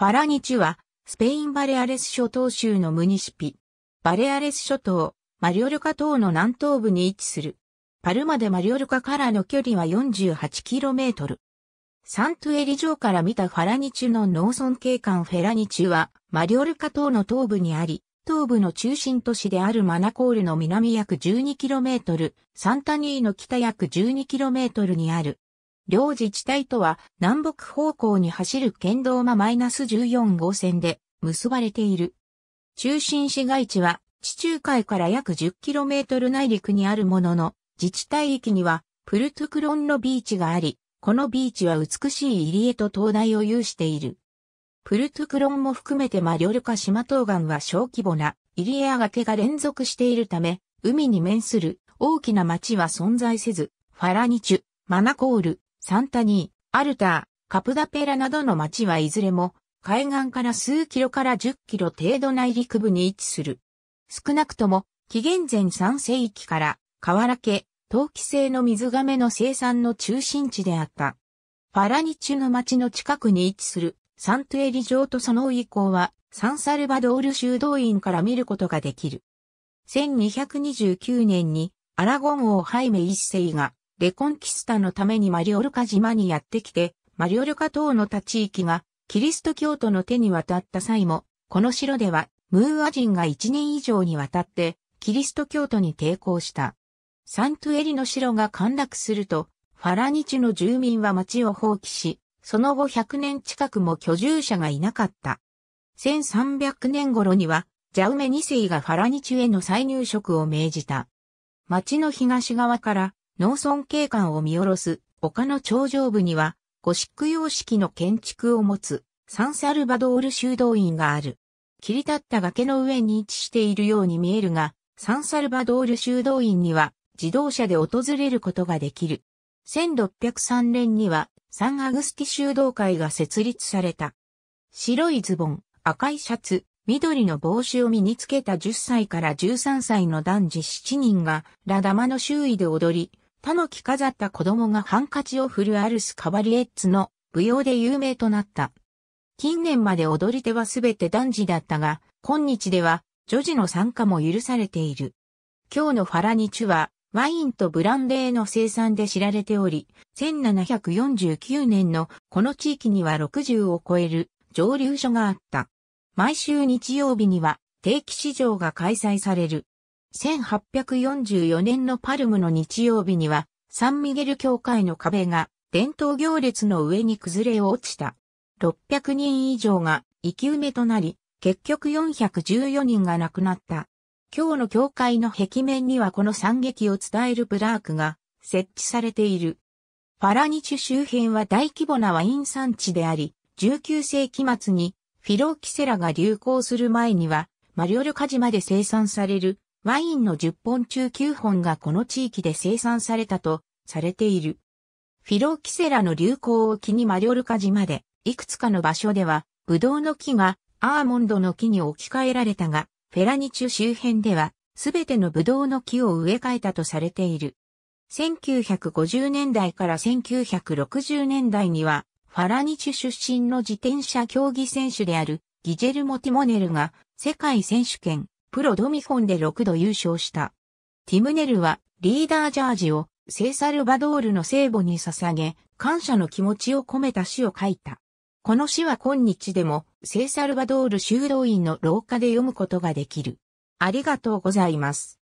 ファラニチュは、スペインバレアレス諸島州のムニシピ。バレアレス諸島、マリオルカ島の南東部に位置する。パルマでマリオルカからの距離は 48km。サントゥエリ城から見たファラニチュの農村景観フェラニチュは、マリオルカ島の東部にあり、東部の中心都市であるマナコールの南約 12km、サンタニーの北約 12km にある両自治体とは南北方向に走る県道間 -14 号線で結ばれている。中心市街地は地中海から約 10km 内陸にあるものの、自治体域にはプルトゥクロンのビーチがあり、このビーチは美しい入り江と灯台を有している。プルトゥクロンも含めてマリョルカ島東岸は小規模な入り江上けが連続しているため、海に面する大きな町は存在せず、ファラニチュ、マナコール、サンタニー、アルター、カプダペラなどの町はいずれも、海岸から数キロから10キロ程度内陸部に位置する。少なくとも、紀元前3世紀から、河原家、陶器製の水亀の生産の中心地であった。ファラニチュの町の近くに位置する、サントエリ城とその以降は、サンサルバドール修道院から見ることができる。1229年に、アラゴン王ハイメ一世が、レコンキスタのためにマリオルカ島にやってきて、マリオルカ島の他地域がキリスト教徒の手に渡った際も、この城ではムーア人が1年以上にわたってキリスト教徒に抵抗した。サントゥエリの城が陥落すると、ファラニチュの住民は町を放棄し、その後100年近くも居住者がいなかった。1300年頃には、ジャウメ2世がファラニチュへの再入植を命じた。町の東側から農村景観を見下ろす丘の頂上部には、ゴシック様式の建築を持つサンサルバドール修道院がある。切り立った崖の上に位置しているように見えるが、サンサルバドール修道院には自動車で訪れることができる。1603年にはサンアグスティ修道会が設立された。白いズボン、赤いシャツ、緑の帽子を身につけた10歳から13歳の男児7人がラダマの周囲で踊り、たの着飾った子供がハンカチを振るアルス・カバリエッツの舞踊で有名となった。近年まで踊り手はすべて男児だったが、今日では女児の参加も許されている。今日のファラニチュは、ワインとブランデーの生産で知られており、1749年のこの地域には60を超える蒸留所があった。毎週日曜日には定期市場が開催される。1844年のパルムの日曜日には、サンミゲル教会の壁が伝統行列の上に崩れ落ちた。600人以上が生き埋めとなり、結局414人が亡くなった。今日の教会の壁面にはこの惨劇を伝えるブラークが設置されている。ファラニチュ周辺は大規模なワイン産地であり、19世紀末にフィロキセラが流行する前には、マリオルカジまで生産されるワインの10本中9本がこの地域で生産されたとされている。フィロキセラの流行を機にマリョルカ島で、いくつかの場所では、ブドウの木がアーモンドの木に置き換えられたが、フェラニチュ周辺では、すべてのブドウの木を植え替えたとされている。1950年代から1960年代には、ファラニチュ出身の自転車競技選手であるギジェルモ・ティモネルが世界選手権プロドミホンで6度優勝した。ティムネルはリーダージャージをセーサルバドールの聖母に捧げ、感謝の気持ちを込めた詩を書いた。この詩は今日でもセーサルバドール修道院の廊下で読むことができる。ありがとうございます。